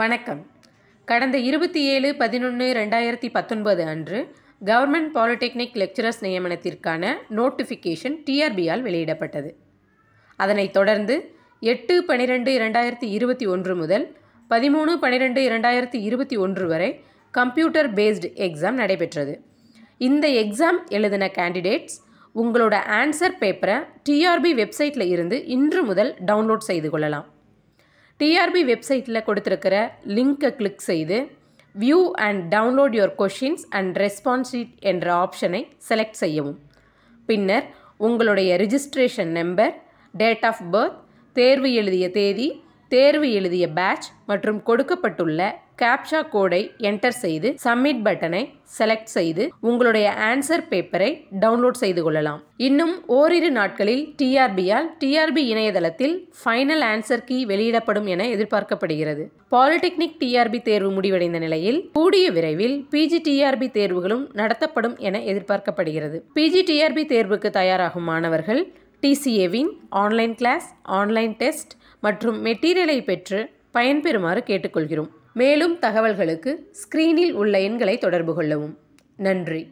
வணக்கம் கடந்த இருபத்தி ஏழு பதினொன்று ரெண்டாயிரத்தி பத்தொன்பது அன்று கவர்மெண்ட் பாலிடெக்னிக் லெக்சரர்ஸ் நியமனத்திற்கான நோட்டிஃபிகேஷன் டிஆர்பியால் வெளியிடப்பட்டது அதனைத் தொடர்ந்து எட்டு பனிரெண்டு இரண்டாயிரத்தி இருபத்தி ஒன்று முதல் பதிமூணு பனிரெண்டு இரண்டாயிரத்தி இருபத்தி ஒன்று வரை கம்ப்யூட்டர் பேஸ்டு எக்ஸாம் நடைபெற்றது இந்த எக்ஸாம் எழுதின கேண்டிடேட்ஸ் உங்களோட ஆன்சர் பேப்பரை டிஆர்பி வெப்சைட்டில் இருந்து இன்று முதல் டவுன்லோட் செய்து கொள்ளலாம் டிஆர்பி வெப்சைட்டில் கொடுத்துருக்கிற லிங்க்கை கிளிக் செய்து view and download your questions and response sheet என்ற ஆப்ஷனை செலக்ட் செய்யவும் பின்னர் உங்களுடைய registration number date of birth தேர்வு எழுதிய தேதி தேர்வு எழுதிய பேட்ச் மற்றும் கொடுக்கப்பட்டுள்ள கேப்ஷா கோடை என்டர் செய்து சப்மிட் பட்டனை செலக்ட் செய்து உங்களுடைய ஆன்சர் பேப்பரை டவுன்லோட் செய்து கொள்ளலாம் இன்னும் ஓரிரு நாட்களில் டிஆர்பியால் டிஆர்பி இணையதளத்தில் ஃபைனல் ஆன்சர் கீ வெளியிடப்படும் என எதிர்பார்க்கப்படுகிறது பாலிடெக்னிக் டிஆர்பி தேர்வு முடிவடைந்த நிலையில் கூடிய விரைவில் பிஜி டிஆர்பி தேர்வுகளும் நடத்தப்படும் என எதிர்பார்க்கப்படுகிறது பிஜி டிஆர்பி தேர்வுக்கு தயாராகும் மாணவர்கள் டிசிஏவின் ஆன்லைன் கிளாஸ் ஆன்லைன் டெஸ்ட் மற்றும் மெட்டீரியலை பெற்று பயன்பெறுமாறு கேட்டுக்கொள்கிறோம் மேலும் தகவல்களுக்கு ஸ்க்ரீனில் உள்ள எண்களை தொடர்பு கொள்ளவும் நன்றி